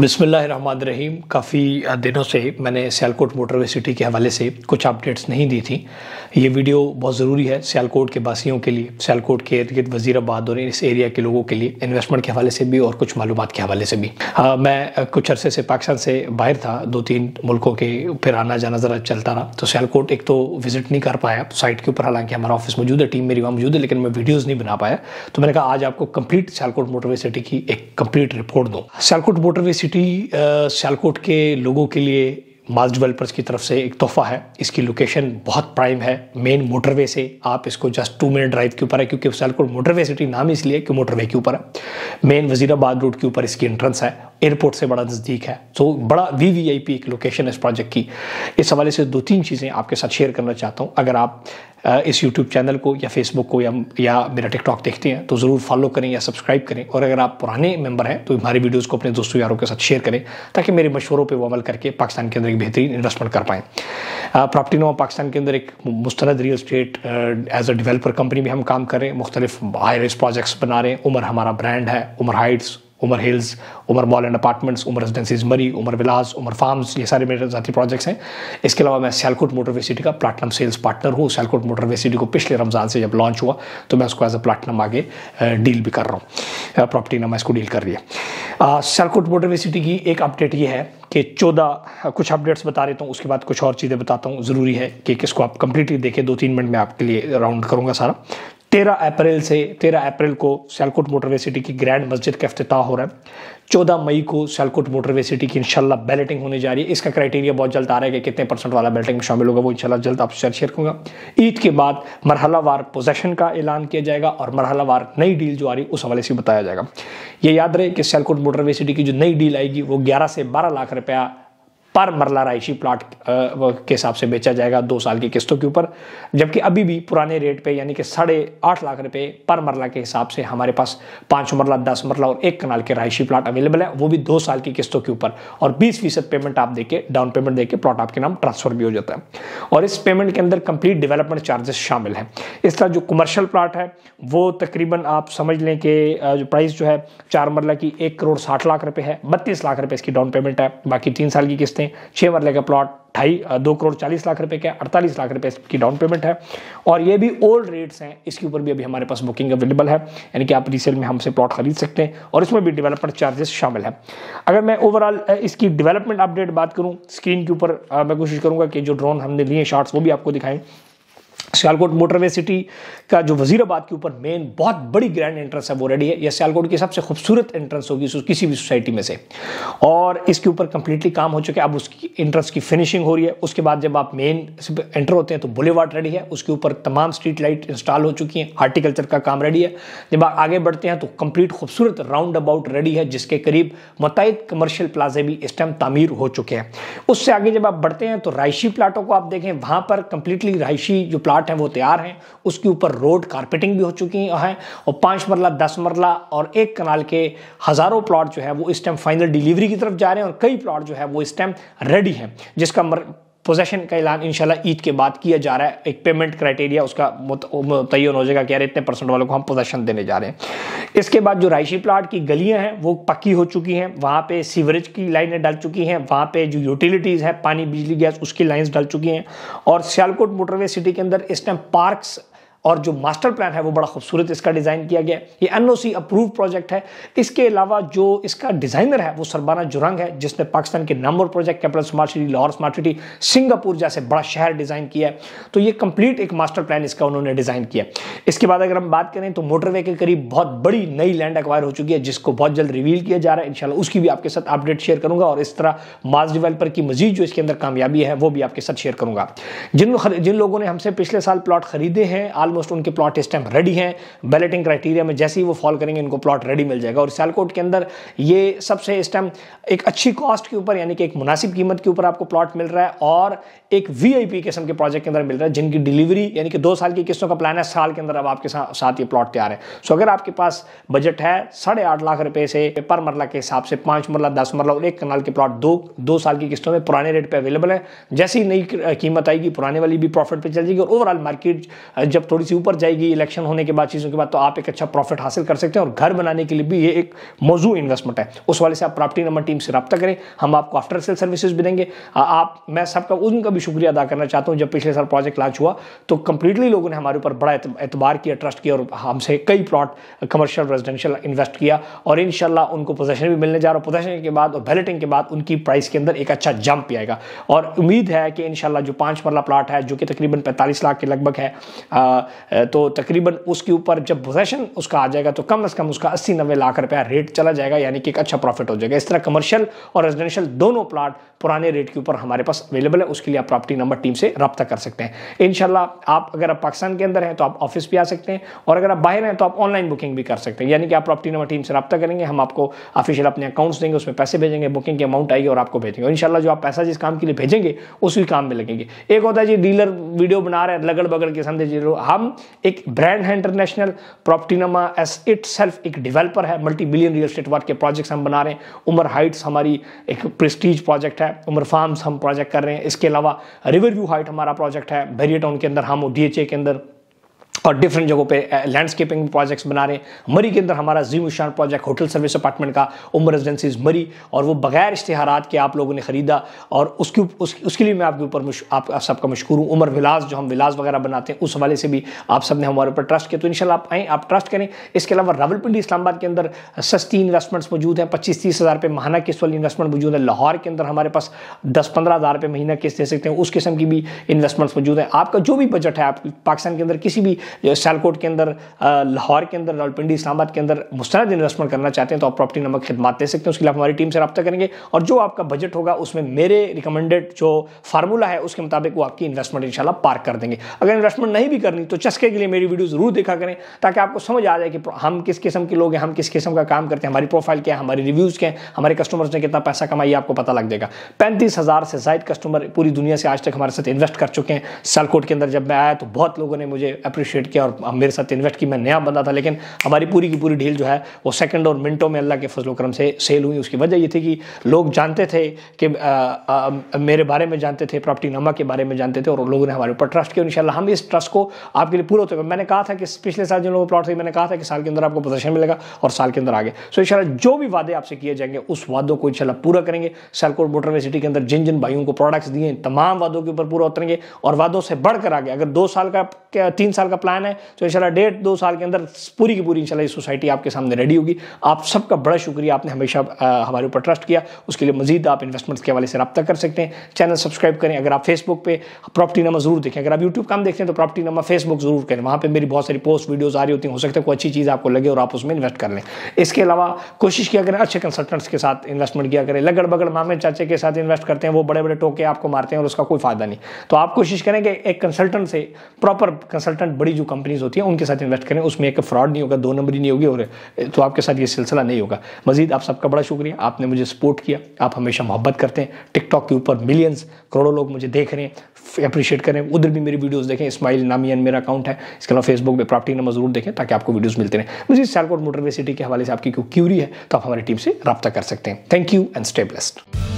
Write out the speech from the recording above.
बिसमीम काफ़ी दिनों से मैंने सियालकोट मोटरवे सिटी के हवाले से कुछ अपडेट्स नहीं दी थी ये वीडियो बहुत ज़रूरी है सियालकोट के बासियों के लिए सियालकोट के इर्द गिर्द वजीराबाद और इस एरिया के लोगों के लिए इन्वेस्टमेंट के हवाले से भी और कुछ मालूम के हवाले से भी आ, मैं कुछ अरसे से पाकिस्तान से बाहर था दो तीन मुल्कों के फिर आना जाना ज़रा चलता रहा तो सियालकोट एक तो विज़िट नहीं कर पाया साइट के ऊपर हालांकि हमारा ऑफिस मौजूद है टीम मेरी वहाँ मौजूद है लेकिन मैं वीडियोज़ नहीं बना पाया तो मैंने कहा आज आपको कम्प्लीट सियालकोट मोटरवे सिटी की एक कम्प्लीट रिपोर्ट दूँ Sialkot motorway city city Sialkot के लोगों के लिए माल डेवलपर्स की तरफ से एक तोहफा है इसकी लोकेशन बहुत प्राइम है मेन मोटरवे से आप इसको जस्ट टू मिनट ड्राइव के ऊपर है क्योंकि सैलकोट मोटरवे सिटी नाम इसलिए कि मोटरवे के ऊपर है मेन वजीराबाद रोड के ऊपर इसकी एंट्रेंस है एयरपोर्ट से बड़ा नज़दीक है तो बड़ा वी वी आई पी एक लोकेशन है इस प्रोजेक्ट की इस हवाले से दो तीन चीज़ें आपके साथ शेयर करना चाहता हूँ अगर आप इस यूट्यूब चैनल को या फेसबुक को या या मेरा टिकटॉक देखते हैं तो ज़रूर फॉलो करें या सब्सक्राइब करें और अगर आप पुराने मेंबर हैं तो हमारी वीडियोज़ को अपने दोस्तों यारों के साथ शेयर करें ताकि मेरे मशवरों पर वो अमल करके पाकिस्तान के अंदर एक बेहतरीन इन्वेस्टमेंट कर पाएँ प्रॉपर्टी नो पाकिस्तान के अंदर एक मुस्तरद real estate as a developer company भी हम काम करें मुख्तलिफ हाई रेस प्रोजेक्ट्स बना रहे हैं उमर हमारा ब्रांड है Umar heights Umar hills Umar mall and apartments Umar residencies Murree Umar Vilas Umar farms ये सारे मेरे जाती प्रोजेक्ट्स हैं इसके अलावा मैं सैलकोट मोटरवे सिटी का प्लाटिनम सेल्स पार्टनर हूँ सैलकोट मोटरवे सिटी को पिछले रमज़ान से जब लॉन्च हुआ तो मैं उसको एज अ प्लाटिनम आगे डील भी कर रहा हूँ प्रॉपर्टी ना मैं इसको डील कर रही है सैलकोट मोटरवे सिटी की एक अपडेट ये है के चौदह कुछ अपडेट्स बता देता हूँ उसके बाद कुछ और चीज़ें बताता हूँ ज़रूरी है कि किसको आप कंप्लीटली देखें दो तीन मिनट में आपके लिए राउंड करूँगा सारा तेरह अप्रैल से तेरह अप्रैल को सैलकोट मोटरवे सिटी की ग्रैंड मस्जिद का अफ्ताह हो रहा है चौदह मई को सैलकोट मोटरवे सिटी की इंशाल्लाह बैलेटिंग होने जा रही है इसका क्राइटेरिया बहुत जल्द आ रहा है कि कितने परसेंट वाला बैलेटिंग में शामिल होगा वो इंशाल्लाह जल्द आपसे शेयर शेयर ईद के बाद मरहलावार पोजेशन का ऐलान किया जाएगा और मरहलावार नई डील जो आ रही है उस हवाले से बताया जाएगा ये याद रहे कि सैलकोट मोटरवे सिटी की जो नई डील आएगी वो ग्यारह से बारह लाख रुपया पर मरला राइशी प्लाट के हिसाब से बेचा जाएगा दो साल की किस्तों के ऊपर जबकि अभी भी पुराने रेट पे यानी कि साढ़े आठ लाख रुपए पर मरला के हिसाब से हमारे पास पांच मरला दस मरला और एक कनाल के राइशी प्लाट अवेलेबल है वो भी दो साल की किस्तों के ऊपर और बीस फीसद पेमेंट आप देके डाउन पेमेंट देके प्लॉट आपके नाम ट्रांसफर भी हो जाता है और इस पेमेंट के अंदर कंप्लीट डेवलपमेंट चार्जेस शामिल है इस तरह जो कमर्शियल प्लाट है वो तकरीबन आप समझ लें कि जो प्राइस जो है चार मरला की एक करोड़ साठ लाख रुपए है बत्तीस लाख रुपए इसकी डाउन पेमेंट है बाकी तीन साल की किस्तें में छह मरले का प्लॉट ढाई दो करोड़ चालीस लाख रुपए का अड़तालीस लाख रुपए की डाउन पेमेंट है और ये भी ओल्ड रेट्स हैं इसके ऊपर भी अभी हमारे पास बुकिंग अवेलेबल है यानी कि आप रीसेल में हमसे प्लॉट खरीद सकते हैं और इसमें भी डेवलपमेंट चार्जेस शामिल है अगर मैं ओवरऑल इसकी डेवलपमेंट अपडेट बात करूँ स्क्रीन के ऊपर मैं कोशिश करूंगा कि जो ड्रोन हमने लिए शॉर्ट्स वो भी आपको दिखाएं सियालकोट मोटरवे सिटी का जो वजीराबाद के ऊपर मेन बहुत बड़ी ग्रैंड एंट्रेंस है वो रेडी है यह सियालकोट की सबसे खूबसूरत एंट्रेंस होगी किसी भी सोसाइटी में से और इसके ऊपर कंप्लीटली काम हो चुका है अब उसकी एंट्रेंस की फिनिशिंग हो रही है उसके बाद जब आप मेन एंटर होते हैं तो बुलेवार्ड रेडी है उसके ऊपर तमाम स्ट्रीट लाइट इंस्टॉल हो चुकी है हार्टिकल्चर का काम रेडी है जब आप आगे बढ़ते हैं तो कंप्लीट खूबसूरत राउंड अबाउट रेडी है जिसके करीब मुतद कमर्शियल प्लाजे भी इस टाइम तामीर हो चुके हैं उससे आगे जब आप बढ़ते हैं तो रायशी प्लाटों को आप देखें वहां पर कंप्लीटली रायशी जो प्लाट प्लाट है वो तैयार है उसके ऊपर रोड कारपेटिंग भी हो चुकी है और पांच मरला दस मरला और एक कनाल के हज़ारों प्लॉट जो है वो इस टाइम फाइनल डिलीवरी की तरफ जा रहे हैं और कई प्लॉट जो है वो इस टाइम रेडी है जिसका पोजेशन का ऐलान इंशाल्लाह ईद के बाद किया जा रहा है एक पेमेंट क्राइटेरिया उसका मुतयन हो जाएगा कि यार इतने परसेंट वालों को हम पोजेशन देने जा रहे हैं इसके बाद जो राइशी प्लाट की गलियां हैं वो पक्की हो चुकी हैं वहाँ पे सीवरेज की लाइनें डल चुकी हैं वहाँ पे जो यूटिलिटीज़ है पानी बिजली गैस उसकी लाइन्स डल चुकी हैं और सियालकोट मोटरवे सिटी के अंदर इस टाइम पार्कस और जो मास्टर प्लान है वो बड़ा खूबसूरत इसका डिज़ाइन किया गया ये एनओसी अप्रूव प्रोजेक्ट है इसके अलावा जो इसका डिज़ाइनर है वो सरबाना जुरंग है जिसने पाकिस्तान के number project capital smart city Lahore smart city Singapore जैसे बड़ा शहर डिज़ाइन किया है तो ये कंप्लीट एक मास्टर प्लान इसका उन्होंने डिज़ाइन किया इसके बाद अगर हम बात करें तो मोटरवे के करीब बहुत बड़ी नई लैंड एक्वायर हो चुकी है जिसको बहुत जल्द रिवील किया जा रहा है इनशाला उसकी भी आपके साथ अपडेट शेयर करूंगा और इस तरह मास डिवेलपर की मजीद जो इसके अंदर कामयाबी है वो भी आपके साथ शेयर करूंगा जिन जिन लोगों ने हमसे पिछले साल प्लॉट खरीदे हैं ऑलमोस्ट उनके प्लॉट इस टाइम रेडी हैं बैलेटिंग क्राइटेरिया में जैसे ही वो फॉल करेंगे इनको प्लॉट रेडी मिल जाएगा और सियालकोट के अंदर ये सबसे इस टाइम एक अच्छी कॉस्ट के ऊपर यानी कि एक मुनासिब कीमत के ऊपर आपको प्लॉट मिल रहा है और एक वी किस्म के प्रोजेक्ट के अंदर मिल रहा है जिनकी डिलीवरी यानी कि दो साल की किस्तों का प्लान है साल के अंदर अब आपके साथ ये प्लॉट तैयार है सो अगर आपके पास बजट है साढ़े आठ लाख रुपए से पर मरला के हिसाब से पाँच मरला दस मरला और एक कनाल के प्लॉट दो दो साल की किस्तों में पुराने रेट पर अवेलेबल है जैसी नई कीमत आएगी पुराने वाली भी प्रॉफिट पे चल जाएगी और ओवरऑल मार्केट जब थोड़ी थोड़ी सी ऊपर जाएगी इलेक्शन होने के बाद चीज़ों के बाद तो आप एक अच्छा प्रॉफिट हासिल कर सकते हैं और घर बनाने के लिए भी ये एक मौजू इन्वेस्टमेंट है उस वाले से आप प्रॉपर्टी नंबर टीम से रब्ता करें हम आपको आफ्टर सेल सर्विसेज भी देंगे आप मैं सबका उनका भी शुक्रिया अदा करना चाहता हूँ जब पिछले साल प्रोजेक्ट लॉन्च हुआ तो कंप्लीटली लोगों ने हमारे ऊपर बड़ा एतबार किया ट्रस्ट किया और हमसे कई प्लॉट कमर्शियल रेजिडेंशियल इन्वेस्ट किया और इन उनको पोजेशन भी मिलने जा रहा है पोजेशन के बाद और बैलेटिंग के बाद उनकी प्राइस के अंदर एक अच्छा जंप आएगा और उम्मीद है कि इन जो पांच मरला प्लाट है जो कि तकरीबन पैंतालीस लाख के लगभग है आ, तो तकरीबन उसके ऊपर जब पोजेशन उसका आ जाएगा तो कम से कम उसका अस्सी नब्बे लाख रुपया रेट चला जाएगा यानी कि एक अच्छा प्रॉफिट हो जाएगा इस तरह कमर्शियल और रेजिडेंशियल दोनों प्लाट पुराने रेट के ऊपर हमारे पास अवेलेबल है उसके लिए आप प्रॉपर्टी नंबर टीम से रब्ता कर सकते हैं इनशाला आप अगर आप पाकिस्तान के अंदर हैं तो आप ऑफिस भी आ सकते हैं और अगर आप बाहर हैं तो आप ऑनलाइन बुकिंग भी कर सकते हैं यानी कि आप प्रॉपर्टी नंबर टीम से रब्ता करेंगे हम आपको ऑफिशियल अपने अकाउंट्स देंगे उसमें पैसे भेजेंगे बुकिंग की अमाउंट आएगी और आपको भेजेंगे इनशाला जो आप पैसा जिस काम के लिए भेजेंगे उसी काम में लगेंगे एक होता है जी डीलर वीडियो बना रहे हैं लगड़ बगड़ के समझे जी हाँ हम एक ब्रांड है इंटरनेशनल प्रॉपर्टीनामा एस इट सेल्फ एक डेवलपर है multi million real estate work के प्रोजेक्ट्स हम बना रहे हैं उमर हाइट्स हमारी एक प्रेस्टीज प्रोजेक्ट है उमर फार्म्स हम प्रोजेक्ट कर रहे हैं इसके अलावा रिवर व्यू हाइट हमारा प्रोजेक्ट है भेरिया टाउन के अंदर हम डी के अंदर और डिफरेंट जगहों पे लैंडस्केपिंग प्रोजेक्ट्स बना रहे हैं मरी के अंदर हमारा जी मुशान प्रोजेक्ट होटल सर्विस अपार्टमेंट का उम्र रेजिडेंसीज मरी और वो बगैर इश्तहारात के आप लोगों ने ख़रीदा और उसके उस, उसके लिए मैं आपके ऊपर आप, आप सबका मशहूर हूँ उमर विलास जो हम विलास वगैरह बनाते हैं उस हवाले से भी आप सब ने हमारे ऊपर ट्रस्ट किया तो इनशाला आप आएँ आप ट्रस्ट करें इसके अलावा रावलपिंडी इस्लामाबाद के अंदर सस्ती इन्वेस्टमेंट्स मौजूद हैं पच्चीस तीस हज़ार रुपये महाना किस्त वाली इन्वेस्टमेंट मौजूद है लाहौर के अंदर हमारे पास दस पंद्रह हज़ार रुपये महीना किस्त दे सकते हैं उस किस्म की भी इन्वेस्टमेंट्स मौजूद हैं आपका जो भी बजट है आप पाकिस्तान के अंदर किसी भी जो सियालकोट के अंदर लाहौर के अंदर रावलपिंडी इस्लामाबाद के अंदर मुस्तैद इन्वेस्टमेंट करना चाहते हैं तो आप प्रॉपर्टी नंबर खदमात दे सकते हैं उसके लिए हमारी टीम से रब्ता करेंगे और जो आपका बजट होगा उसमें मेरे रिकमेंडेड जो फार्मूला है उसके मुताबिक वो आपकी इन्वेस्टमेंट इंशाल्लाह पार्क कर देंगे अगर इन्वेस्टमेंट नहीं भी करनी तो चस्के के लिए मेरी वीडियो ज़रूर देखा करें ताकि आपको समझ आ जाए कि हम किस किस्म के लोग हैं हम किस किस्म का काम करते हैं हमारी प्रोफाइल क्या है हमारे रिव्यूज़ क्या है हमारे कस्टमर्स ने कितना पैसा कमाई आपको पता लग जाएगा पैंतीस हज़ार से जायद कस्टमर पूरी दुनिया से आज तक हमारे साथ इन्वेस्ट कर चुके हैं सालकोट के अंदर जब मैं आया तो बहुत लोगों ने मुझे अप्रिशिएट अप्रिशिएट किया और मेरे साथ इन्वेस्ट की मैं नया बंदा था लेकिन हमारी पूरी की पूरी डील जो है वो सेकंड और मिनटों में अल्लाह के फजल करम से सेल हुई उसकी वजह ये थी कि लोग जानते थे कि मेरे बारे में जानते थे प्रॉपर्टी नामा के बारे में जानते थे और लोगों ने हमारे ऊपर ट्रस्ट किया इनशाला हम इस ट्रस्ट को आपके लिए पूरा होते मैंने कहा था कि पिछले साल जिन लोगों प्लॉट थे मैंने कहा था कि साल के अंदर आपको पोजिशन मिलेगा और साल के अंदर आगे सो इन जो भी वादे आपसे किए जाएंगे उस वादों को इनशाला पूरा करेंगे सैलकोट मोटर सिटी के अंदर जिन जिन भाइयों को प्रोडक्ट्स दिए तमाम वादों के ऊपर पूरा उतरेंगे और वादों से बढ़कर आगे अगर दो साल का तीन साल का प्लान है तो इंशाल्लाह डेढ़ दो साल के अंदर पूरी की पूरी इंशाल्लाह ये सोसाइटी आपके सामने रेडी होगी आप सबका बड़ा शुक्रिया आपने हमेशा हमारे ऊपर ट्रस्ट किया उसके लिए मजीद आप इन्वेस्टमेंट्स के हवाले से रब्ता कर सकते हैं चैनल सब्सक्राइब करें अगर आप फेसबुक पर प्रॉपर्टी नंबर जरूर देखें अगर आप यूट्यूब काम देखते हैं तो प्रॉपर्टी नंबर फेसबुक जरूर करें वहाँ पर मेरी बहुत सारी पोस्ट वीडियोज़ आ रही होती हैं हो सकता है कोई अच्छी चीज़ आपको लगे और आप उसमें इन्वेस्ट कर लें इसके अलावा कोशिश किया करें अच्छे कंसल्टेंट्स के साथ इन्वेस्टमेंट किया करें लगड़ बगड़ मामे चाचे के साथ इन्वेस्ट करते हैं वो बड़े बड़े टोके आपको मारते हैं और उसका कोई फायदा नहीं तो आप कोशिश करें कि एक कंसल्टेंट से प्रॉपर कंसल्टेंट बड़ी जो कंपनीज होती हैं उनके साथ इन्वेस्ट करें उसमें एक फ्रॉड नहीं होगा दो नंबर ही नहीं होगी और तो आपके साथ ये सिलसिला नहीं होगा मजीद आप सबका बड़ा शुक्रिया आपने मुझे सपोर्ट किया आप हमेशा मोहब्बत करते हैं टिकटॉक के ऊपर मिलियंस करोड़ों लोग मुझे देख रहे हैं अप्रिशिएट करें उधर भी मेरी वीडियोज़ देखें इस्माइल नामियन मेरा अकाउंट है इसके अलावा फेसबुक पर प्रॉपर्टी नंबर जरूर देखें ताकि आपको वीडियोज़ मिलते रहें मुझे सैलकोट मोटरवे सिटी के हवाले से आपकी क्यों क्यूरी है तो आप हमारी टीम से रब्ता कर सकते हैं thank you and stay blessed